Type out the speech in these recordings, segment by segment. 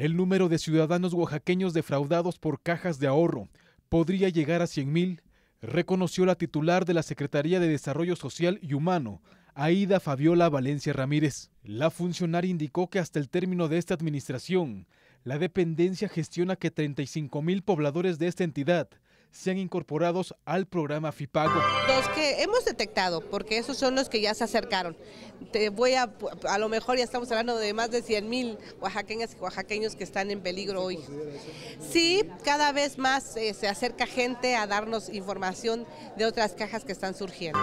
El número de ciudadanos oaxaqueños defraudados por cajas de ahorro podría llegar a 100.000, reconoció la titular de la Secretaría de Desarrollo Social y Humano, Aida Fabiola Valencia Ramírez. La funcionaria indicó que hasta el término de esta administración, la dependencia gestiona que 35 mil pobladores de esta entidad han incorporados al programa FIPAGO. Los que hemos detectado, porque esos son los que ya se acercaron. Te voy a, a lo mejor ya estamos hablando de más de 100 mil oaxaqueñas y oaxaqueños que están en peligro hoy. Sí, cada vez más eh, se acerca gente a darnos información de otras cajas que están surgiendo.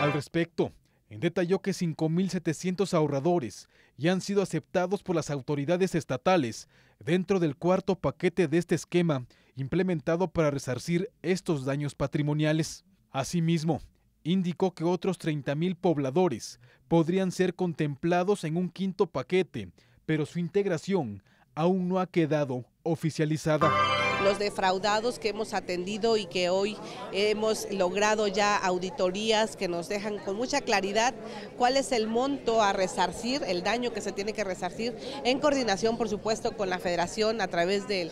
Al respecto, en detalló que 5.700 ahorradores ya han sido aceptados por las autoridades estatales dentro del cuarto paquete de este esquema implementado para resarcir estos daños patrimoniales. Asimismo, indicó que otros 30.000 pobladores podrían ser contemplados en un quinto paquete, pero su integración aún no ha quedado oficializada los defraudados que hemos atendido y que hoy hemos logrado ya auditorías que nos dejan con mucha claridad cuál es el monto a resarcir, el daño que se tiene que resarcir, en coordinación por supuesto con la federación a través del,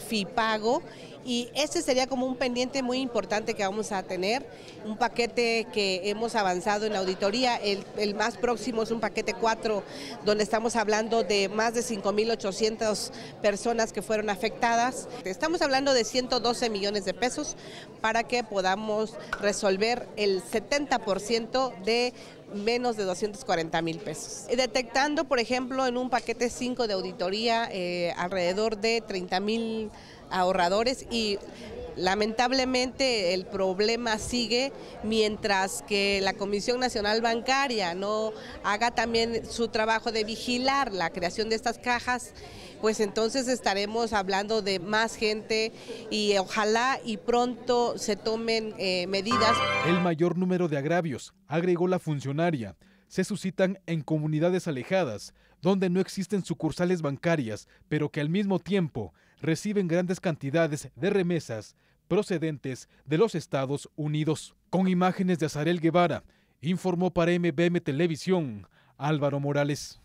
FIPAGO y este sería como un pendiente muy importante que vamos a tener, un paquete que hemos avanzado en la auditoría, el, más próximo es un paquete 4 donde estamos hablando de más de 5.800 personas que fueron afectadas. Estamos hablando de 112 millones de pesos para que podamos resolver el 70% de menos de 240 mil pesos. Detectando, por ejemplo, en un paquete 5 de auditoría eh, alrededor de 30 mil ahorradores y lamentablemente el problema sigue mientras que la Comisión Nacional Bancaria no haga también su trabajo de vigilar la creación de estas cajas, pues entonces estaremos hablando de más gente y ojalá y pronto se tomen eh, medidas. El mayor número de agravios, agregó la funcionaria, se suscitan en comunidades alejadas, donde no existen sucursales bancarias, pero que al mismo tiempo reciben grandes cantidades de remesas procedentes de los Estados Unidos. Con imágenes de Azarel Guevara, informó para MBM Televisión Álvaro Morales.